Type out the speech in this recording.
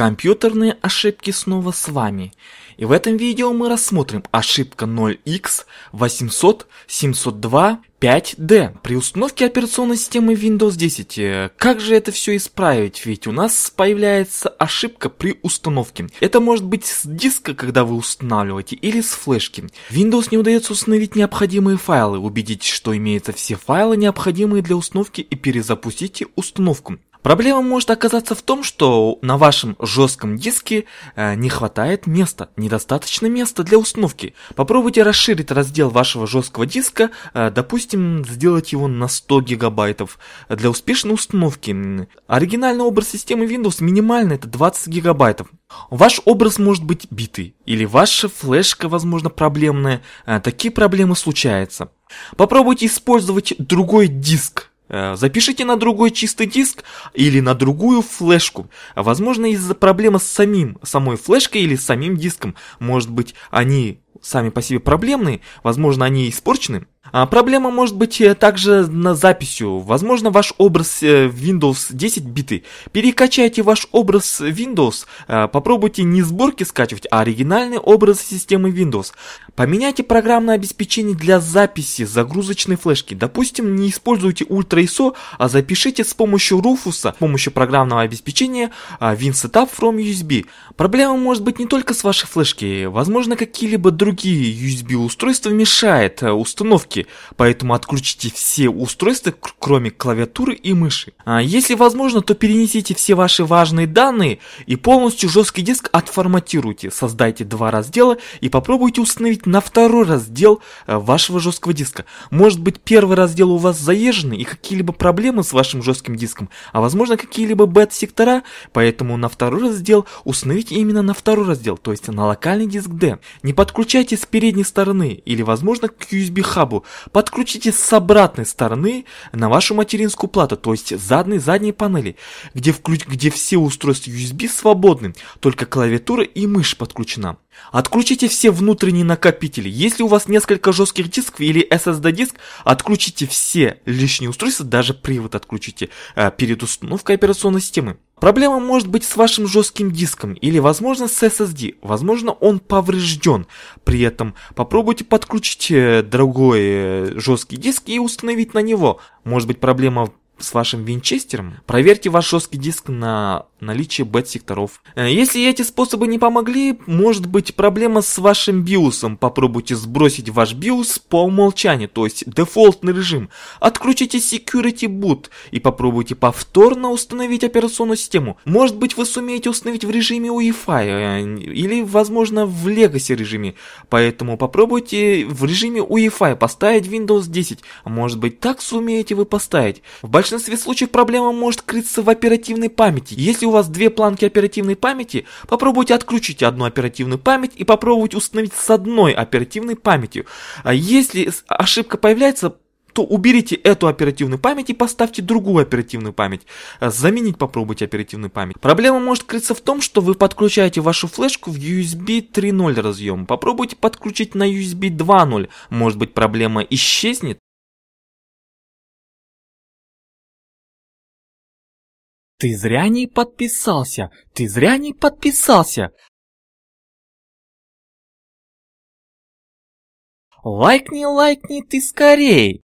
Компьютерные ошибки снова с вами. И в этом видео мы рассмотрим ошибка 0x800702-5D при установке операционной системы Windows 10. Э, как же это все исправить? Ведь у нас появляется ошибка при установке. Это может быть с диска, когда вы устанавливаете, или с флешки. Windows не удается установить необходимые файлы. Убедитесь, что имеются все файлы, необходимые для установки и перезапустите установку. Проблема может оказаться в том, что на вашем жестком диске э, не хватает места, недостаточно места для установки. Попробуйте расширить раздел вашего жесткого диска, э, допустим, сделать его на 100 гигабайтов для успешной установки. Оригинальный образ системы Windows минимально это 20 гигабайтов. Ваш образ может быть битый, или ваша флешка, возможно, проблемная. Э, такие проблемы случаются. Попробуйте использовать другой диск, Э, запишите на другой чистый диск или на другую флешку. Возможно, из-за проблемы с самим, самой флешкой или самим диском. Может быть, они сами по себе проблемные, возможно, они испорчены, а проблема может быть э, также на записью. Возможно, ваш образ э, Windows 10 биты. Перекачайте ваш образ Windows, э, попробуйте не сборки скачивать, а оригинальный образ системы Windows. Поменяйте программное обеспечение для записи загрузочной флешки. Допустим, не используйте Ultra ISO, а запишите с помощью Rufus, с помощью программного обеспечения WinSetup from USB. Проблема может быть не только с вашей флешки, возможно, какие-либо другие USB устройства мешают установке ошибки, поэтому отключите все устройства, кроме клавиатуры и мыши. А если возможно, то перенесите все ваши важные данные и полностью жесткий диск отформатируйте, создайте два раздела и попробуйте установить на второй раздел э, вашего жесткого диска. Может быть первый раздел у вас заезженный и какие-либо проблемы с вашим жестким диском, а возможно какие-либо бет-сектора, поэтому на второй раздел установите именно на второй раздел, то есть на локальный диск D. Не подключайте с передней стороны или возможно к USB-хабу, Подключите с обратной стороны на вашу материнскую плату, то есть задней задней панели, где, вклю... где все устройства USB свободны, только клавиатура и мышь подключена. Отключите все внутренние накопители. Если у вас несколько жестких дисков или SSD диск, отключите все лишние устройства, даже привод отключите э, перед установкой операционной системы. Проблема может быть с вашим жестким диском или, возможно, с SSD. Возможно, он поврежден. При этом попробуйте подключить э, другой э, жесткий диск и установить на него. Может быть, проблема с вашим винчестером, проверьте ваш жесткий диск на наличие бет-секторов. Э, если эти способы не помогли, может быть проблема с вашим биосом. Попробуйте сбросить ваш биос по умолчанию, то есть дефолтный режим. отключите Security Boot и попробуйте повторно установить операционную систему. Может быть вы сумеете установить в режиме UEFI э, или возможно в Legacy режиме. Поэтому попробуйте в режиме UEFI поставить Windows 10. Может быть так сумеете вы поставить. В большом большинстве случаев проблема может крыться в оперативной памяти. Если у вас две планки оперативной памяти, попробуйте отключить одну оперативную память и попробовать установить с одной оперативной памятью. А Если ошибка появляется, то уберите эту оперативную память и поставьте другую оперативную память. А заменить попробуйте оперативную память. Проблема может крыться в том, что вы подключаете вашу флешку в USB 3.0 разъем. Попробуйте подключить на USB 2.0. Может быть проблема исчезнет? Ты зря не подписался! Ты зря не подписался! Лайкни, лайкни ты скорей!